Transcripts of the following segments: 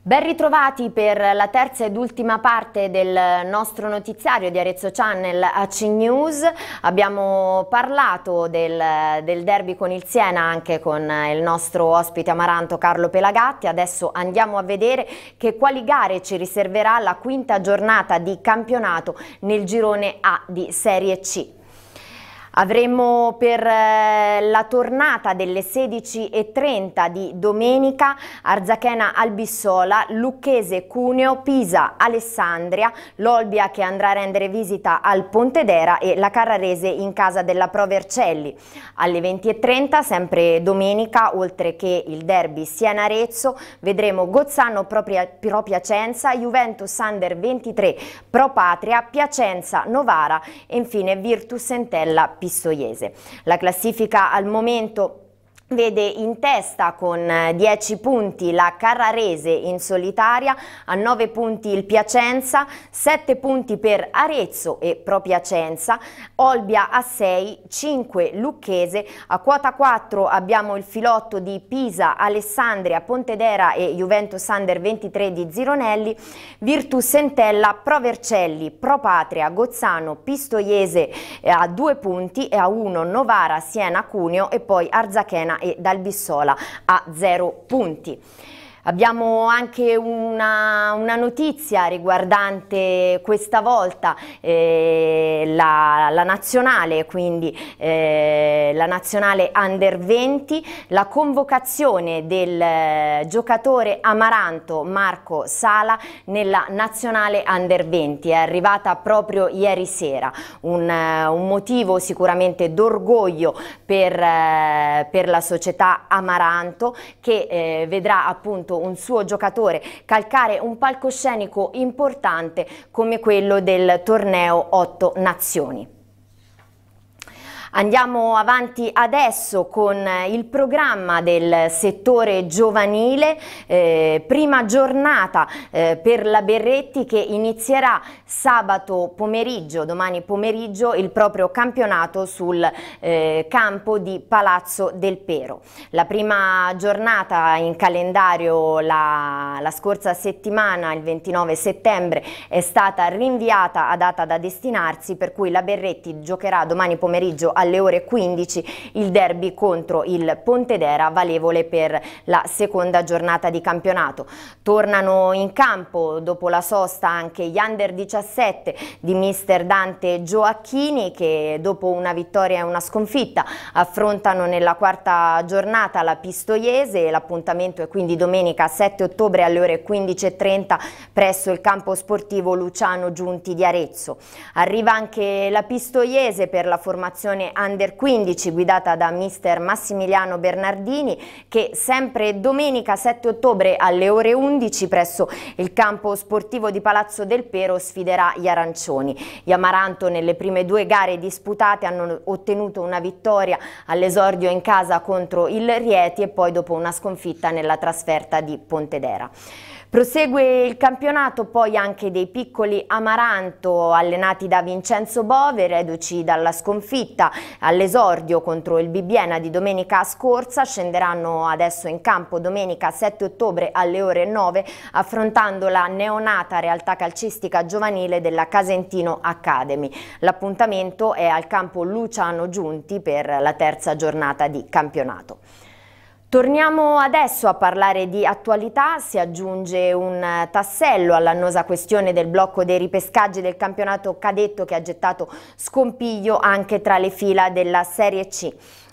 Ben ritrovati per la terza ed ultima parte del nostro notiziario di Arezzo Channel AC News. Abbiamo parlato del, del, derby con il Siena anche con il nostro ospite amaranto Carlo Pelagatti. Adesso andiamo a vedere che quali gare ci riserverà la quinta giornata di campionato nel girone A di Serie C. Avremo per eh, la tornata delle 16.30 di domenica Arzachena Albissola, Lucchese Cuneo, Pisa Alessandria, l'Olbia che andrà a rendere visita al Pontedera e la Carrarese in casa della Pro Vercelli. Alle 20.30, sempre domenica, oltre che il derby Siena-Arezzo, vedremo Gozzano Propria, Pro Piacenza, Juventus Under 23 Pro Patria, Piacenza Novara e infine Virtus Entella Piacenza pistoiese. La classifica al momento vede in testa con 10 eh, punti la Carrarese in solitaria, a 9 punti il Piacenza, 7 punti per Arezzo e Pro Piacenza, Olbia a 6, 5 Lucchese, a quota 4 abbiamo il filotto di Pisa, Alessandria, Pontedera e Juventus Under 23 di Zironelli, Virtus Sentella, Pro Vercelli, Pro Patria, Gozzano, Pistoiese eh, a 2 punti e a 1 Novara, Siena, Cuneo e poi Arzachena e dal Bissola a 0 punti. Abbiamo anche una, una notizia riguardante questa volta eh, la, la, nazionale, quindi eh, la nazionale under 20, la convocazione del eh, giocatore amaranto Marco Sala nella nazionale under 20, è arrivata proprio ieri sera, un, eh, un motivo sicuramente d'orgoglio per, eh, per, la società amaranto che vedrà appunto un suo giocatore calcare un palcoscenico importante come quello del torneo 8 Nazioni. Andiamo avanti adesso con il programma del settore giovanile, eh, prima giornata eh, per la Berretti che inizierà sabato pomeriggio, domani pomeriggio, il proprio campionato sul eh, campo di Palazzo del Pero. La prima giornata in calendario la, la scorsa settimana, il 29 settembre, è stata rinviata a data da destinarsi per cui la Berretti giocherà domani pomeriggio alle ore 15 il derby contro il Pontedera valevole per la seconda giornata di campionato. Tornano in campo dopo la sosta anche gli under 17 di mister Dante Gioacchini che dopo una vittoria e una sconfitta affrontano nella quarta giornata la Pistoiese, l'appuntamento è quindi domenica 7 ottobre alle ore 15.30 presso il campo sportivo Luciano Giunti di Arezzo. Arriva anche la Pistoiese per la formazione Under 15 guidata da mister Massimiliano Bernardini che sempre domenica 7 ottobre alle ore 11 presso il campo sportivo di Palazzo del Pero sfiderà gli arancioni. Gli Amaranto nelle prime due gare disputate hanno ottenuto una vittoria all'esordio in casa contro il Rieti e poi dopo una sconfitta nella trasferta di Pontedera. Prosegue il campionato poi anche dei piccoli Amaranto allenati da Vincenzo Bove, reduci dalla sconfitta all'esordio contro il Bibbiena di domenica scorsa, scenderanno adesso in campo domenica 7 ottobre alle ore 9 affrontando la neonata realtà calcistica giovanile della Casentino Academy. L'appuntamento è al campo Luciano Giunti per la terza giornata di campionato. Torniamo adesso a parlare di attualità, si aggiunge un tassello all'annosa questione del blocco dei ripescaggi del campionato cadetto che ha gettato scompiglio anche tra le fila della Serie C.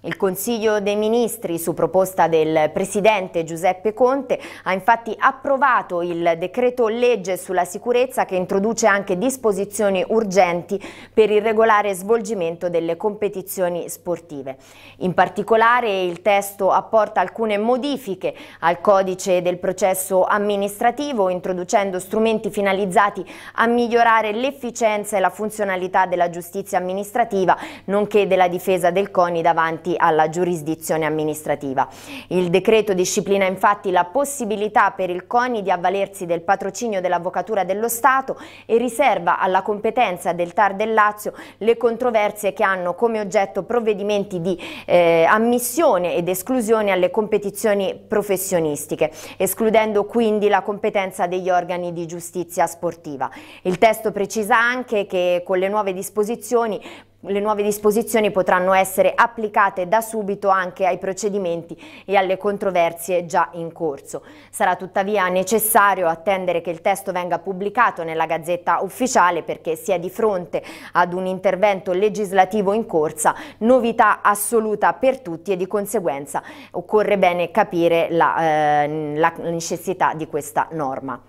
Il Consiglio dei Ministri, su proposta del Presidente Giuseppe Conte, ha infatti approvato il decreto legge sulla sicurezza che introduce anche disposizioni urgenti per il regolare svolgimento delle competizioni sportive. In particolare il testo apporta alcune modifiche al codice del processo amministrativo, introducendo strumenti finalizzati a migliorare l'efficienza e la funzionalità della giustizia amministrativa, nonché della difesa del CONI davanti alla giurisdizione amministrativa. Il decreto disciplina infatti la possibilità per il CONI di avvalersi del patrocinio dell'Avvocatura dello Stato e riserva alla competenza del TAR del Lazio le controversie che hanno come oggetto provvedimenti di eh, ammissione ed esclusione alle competizioni professionistiche, escludendo quindi la competenza degli organi di giustizia sportiva. Il testo precisa anche che con le nuove disposizioni le nuove disposizioni potranno essere applicate da subito anche ai procedimenti e alle controversie già in corso. Sarà tuttavia necessario attendere che il testo venga pubblicato nella Gazzetta Ufficiale perché si è di fronte ad un intervento legislativo in corsa, novità assoluta per tutti e di conseguenza occorre bene capire la, eh, la necessità di questa norma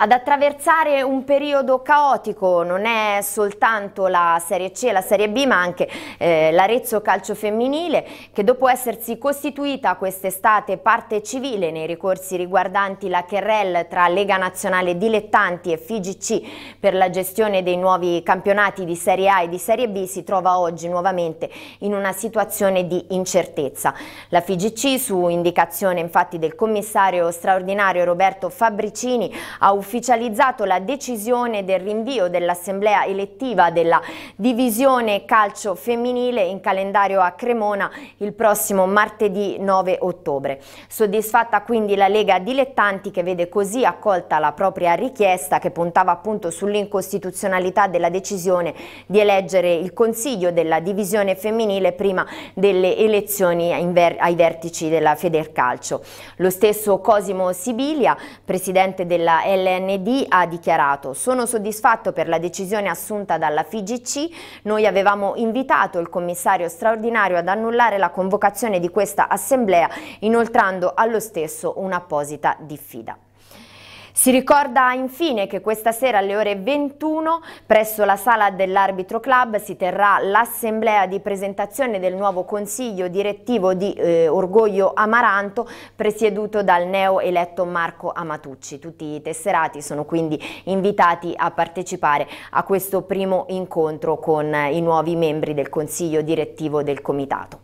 ad attraversare un periodo caotico, non è soltanto la Serie C e la Serie B ma anche eh, l'Arezzo Calcio Femminile che dopo essersi costituita quest'estate parte civile nei ricorsi riguardanti la querel tra Lega Nazionale Dilettanti e FIGC per la gestione dei nuovi campionati di Serie A e di Serie B si trova oggi nuovamente in una situazione di incertezza. La FIGC su indicazione infatti del commissario straordinario Roberto Fabricini ha ufficialmente ufficializzato la decisione del rinvio dell'assemblea elettiva della divisione calcio femminile in calendario a Cremona il prossimo martedì 9 ottobre. Soddisfatta quindi la Lega Dilettanti che vede così accolta la propria richiesta che puntava appunto sull'incostituzionalità della decisione di eleggere il consiglio della divisione femminile prima delle elezioni ai vertici della Federcalcio. Lo stesso Cosimo Sibilia, presidente della LN l'IND ha dichiarato sono soddisfatto per la decisione assunta dalla FIGC, noi avevamo invitato il commissario straordinario ad annullare la convocazione di questa assemblea inoltrando allo stesso un'apposita diffida. Si ricorda infine che questa sera alle ore 21 presso la sala dell'Arbitro Club si terrà l'assemblea di presentazione del nuovo consiglio direttivo di eh, Orgoglio Amaranto presieduto dal neo eletto Marco Amatucci. Tutti i tesserati sono quindi invitati a partecipare a questo primo incontro con i nuovi membri del consiglio direttivo del comitato.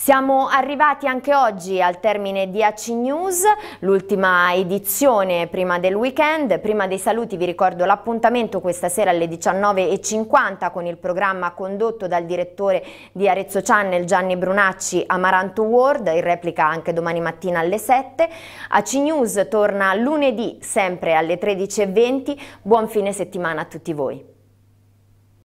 Siamo arrivati anche oggi al termine di AC News, l'ultima edizione prima del weekend. Prima dei saluti vi ricordo l'appuntamento questa sera alle 19.50 con il programma condotto dal direttore di Arezzo Channel Gianni Brunacci Amaranto World, in replica anche domani mattina alle 7. AC News torna lunedì sempre alle 13.20. Buon fine settimana a tutti voi.